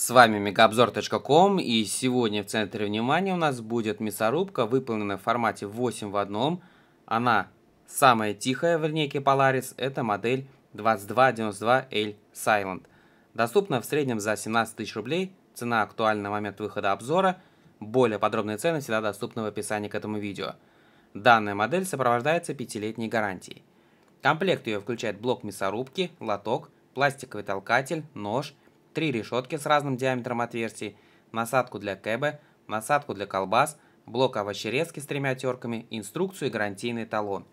С вами мегаобзор.ком и сегодня в центре внимания у нас будет мясорубка, выполненная в формате 8 в 1. Она самая тихая в линейке Polaris, это модель 2292L Silent. Доступна в среднем за 17 тысяч рублей, цена актуальна на момент выхода обзора. Более подробные цены всегда доступны в описании к этому видео. Данная модель сопровождается пятилетней гарантией. Комплект ее включает блок мясорубки, лоток, пластиковый толкатель, нож – три решетки с разным диаметром отверстий, насадку для кэбе, насадку для колбас, блок овощерезки с тремя терками, инструкцию и гарантийный талон.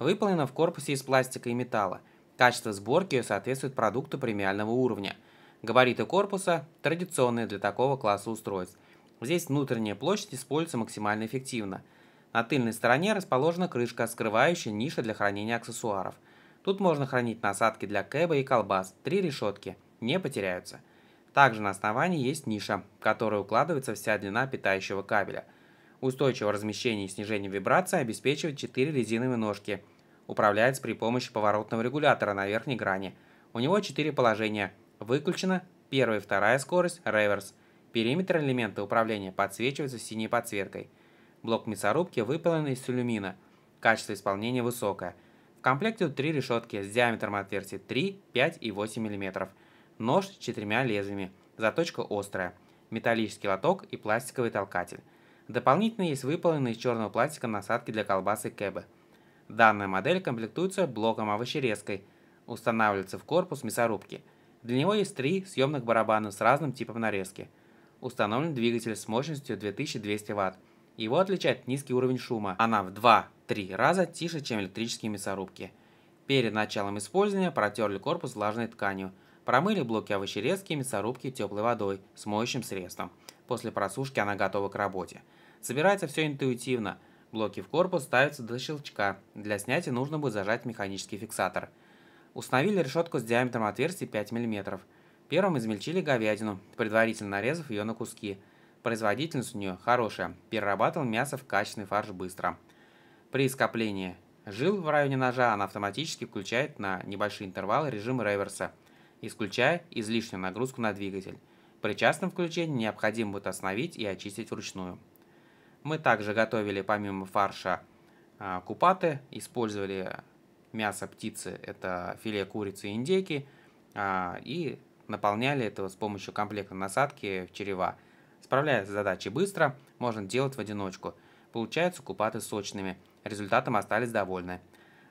Выполнена в корпусе из пластика и металла. Качество сборки соответствует продукту премиального уровня. Габариты корпуса традиционные для такого класса устройств. Здесь внутренняя площадь используется максимально эффективно. На тыльной стороне расположена крышка, скрывающая ниша для хранения аксессуаров. Тут можно хранить насадки для кэба и колбас, три решетки – не потеряются. Также на основании есть ниша, в которую укладывается вся длина питающего кабеля. Устойчивое размещение и снижение вибрации обеспечивает 4 резиновые ножки. Управляется при помощи поворотного регулятора на верхней грани. У него 4 положения. Выключена первая и вторая скорость, реверс. Периметр элемента управления подсвечивается синей подсветкой. Блок мясорубки выполнен из алюмина. Качество исполнения высокое. В комплекте три решетки с диаметром отверстий 3, 5 и 8 мм нож с четырьмя лезвиями, заточка острая, металлический лоток и пластиковый толкатель. Дополнительно есть выполненные из черного пластика насадки для колбасы кэбы. Данная модель комплектуется блоком овощерезкой, устанавливается в корпус мясорубки. Для него есть три съемных барабана с разным типом нарезки. Установлен двигатель с мощностью 2200 Вт. Его отличает низкий уровень шума. Она в 2-3 раза тише, чем электрические мясорубки. Перед началом использования протерли корпус влажной тканью – Промыли блоки овощерезки и мясорубки теплой водой с моющим средством. После просушки она готова к работе. Собирается все интуитивно. Блоки в корпус ставятся до щелчка. Для снятия нужно будет зажать механический фиксатор. Установили решетку с диаметром отверстий 5 мм. Первым измельчили говядину, предварительно нарезав ее на куски. Производительность у нее хорошая. Перерабатывал мясо в качественный фарш быстро. При скоплении жил в районе ножа она автоматически включает на небольшие интервалы режим реверса – исключая излишнюю нагрузку на двигатель. При частном включении необходимо будет остановить и очистить вручную. Мы также готовили помимо фарша а, купаты, использовали мясо птицы, это филе курицы и индейки, а, и наполняли это с помощью комплекта насадки в черева. Справляясь с задачей быстро, можно делать в одиночку. Получаются купаты сочными. Результатом остались довольны.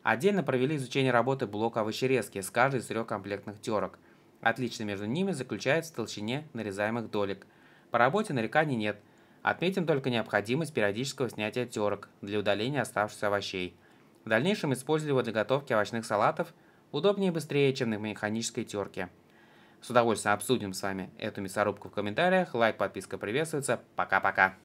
Отдельно провели изучение работы блока овощерезки с каждой из трех комплектных терок. Отлично между ними заключается в толщине нарезаемых долек. По работе нареканий нет. Отметим только необходимость периодического снятия терок для удаления оставшихся овощей. В дальнейшем использовали его для готовки овощных салатов удобнее и быстрее, чем на механической терке. С удовольствием обсудим с вами эту мясорубку в комментариях. Лайк, подписка приветствуется. Пока-пока.